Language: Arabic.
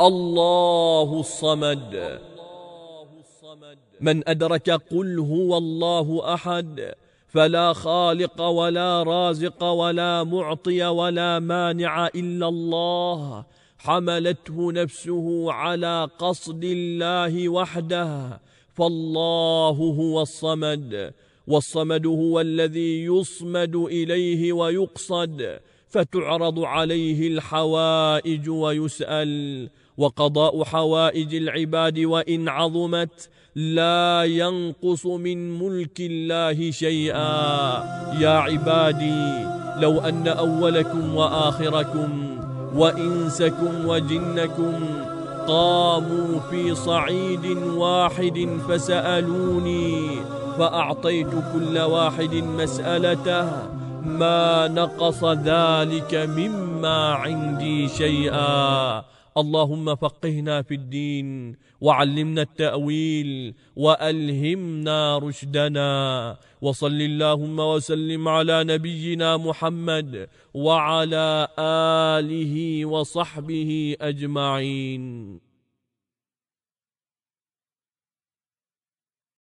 الله الصمد من أدرك قل هو الله أحد فلا خالق ولا رازق ولا معطي ولا مانع إلا الله حملته نفسه على قصد الله وحده فالله هو الصمد والصمد هو الذي يصمد إليه ويقصد فتعرض عليه الحوائج ويسأل وقضاء حوائج العباد وإن عظمت لا ينقص من ملك الله شيئا يا عبادي لو أن أولكم وآخركم وإنسكم وجنكم قاموا في صعيد واحد فسألوني فأعطيت كل واحد مسألته ما نقص ذلك مما عندي شيئا اللهم فقهنا في الدين وعلمنا التأويل وألهمنا رشدنا وصل اللهم وسلم على نبينا محمد وعلى آله وصحبه أجمعين